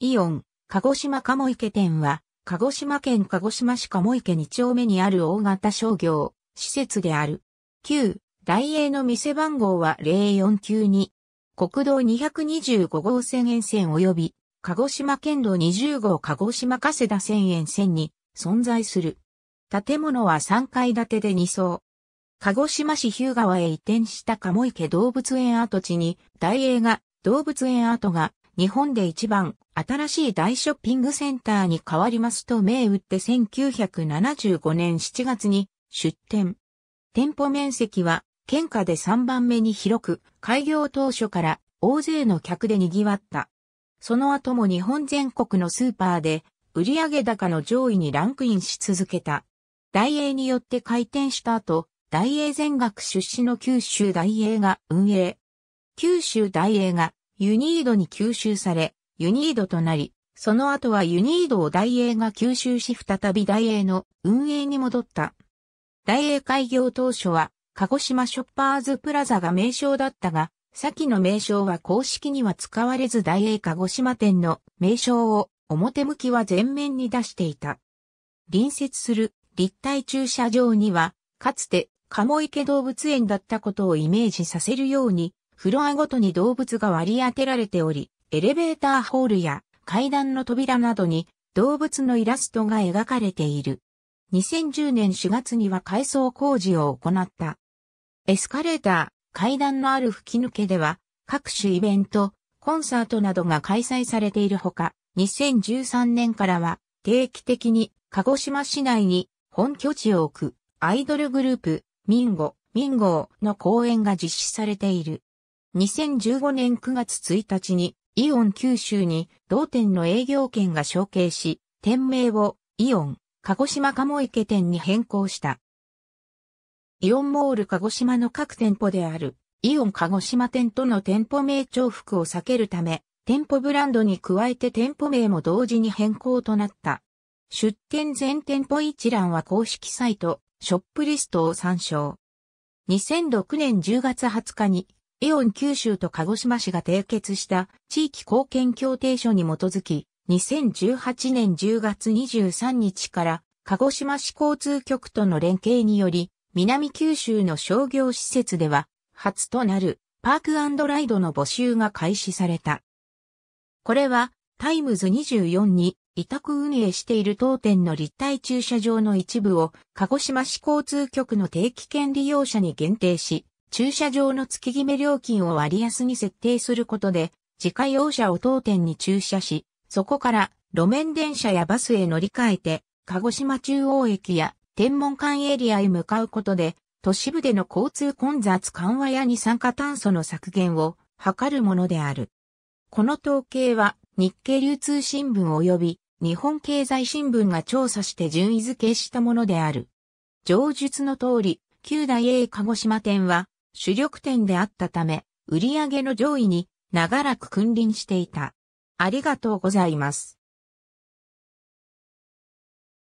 イオン、鹿児島鴨池店は、鹿児島県鹿児島市鴨池2丁目にある大型商業、施設である。旧、大英の店番号は0492。国道225号線沿線及び、鹿児島県道20号鹿児島加瀬田線沿線に存在する。建物は3階建てで2層。鹿児島市日向川へ移転した鴨池動物園跡地に、大英が動物園跡が日本で一番新しい大ショッピングセンターに変わりますと銘打って1975年7月に出店。店舗面積は県下で3番目に広く、開業当初から大勢の客で賑わった。その後も日本全国のスーパーで売上高の上位にランクインし続けた。大英によって開店した後、大英全学出資の九州大英が運営。九州大英がユニードに吸収され、ユニードとなり、その後はユニードを大英が吸収し再び大英の運営に戻った。大英開業当初は、鹿児島ショッパーズプラザが名称だったが、先の名称は公式には使われず大英鹿児島店の名称を表向きは前面に出していた。隣接する立体駐車場には、かつて鴨池動物園だったことをイメージさせるように、フロアごとに動物が割り当てられており、エレベーターホールや階段の扉などに動物のイラストが描かれている。2010年4月には改装工事を行った。エスカレーター、階段のある吹き抜けでは、各種イベント、コンサートなどが開催されているほか、2013年からは定期的に鹿児島市内に本拠地を置くアイドルグループ、ミンゴ、ミンゴの公演が実施されている。2015年9月1日にイオン九州に同店の営業権が承継し、店名をイオン鹿児島鴨池店に変更した。イオンモール鹿児島の各店舗であるイオン鹿児島店との店舗名重複を避けるため、店舗ブランドに加えて店舗名も同時に変更となった。出店全店舗一覧は公式サイト、ショップリストを参照。2006年10月20日にエオン九州と鹿児島市が締結した地域貢献協定書に基づき、2018年10月23日から鹿児島市交通局との連携により、南九州の商業施設では、初となるパークライドの募集が開始された。これは、タイムズ24に委託運営している当店の立体駐車場の一部を鹿児島市交通局の定期券利用者に限定し、駐車場の月決め料金を割安に設定することで、自家用車を当店に駐車し、そこから路面電車やバスへ乗り換えて、鹿児島中央駅や天文館エリアへ向かうことで、都市部での交通混雑緩和や二酸化炭素の削減を図るものである。この統計は日経流通新聞及び日本経済新聞が調査して順位付けしたものである。上述の通り、旧大英鹿児島店は主力店であったため、売上の上位に長らく君臨していた。ありがとうございます。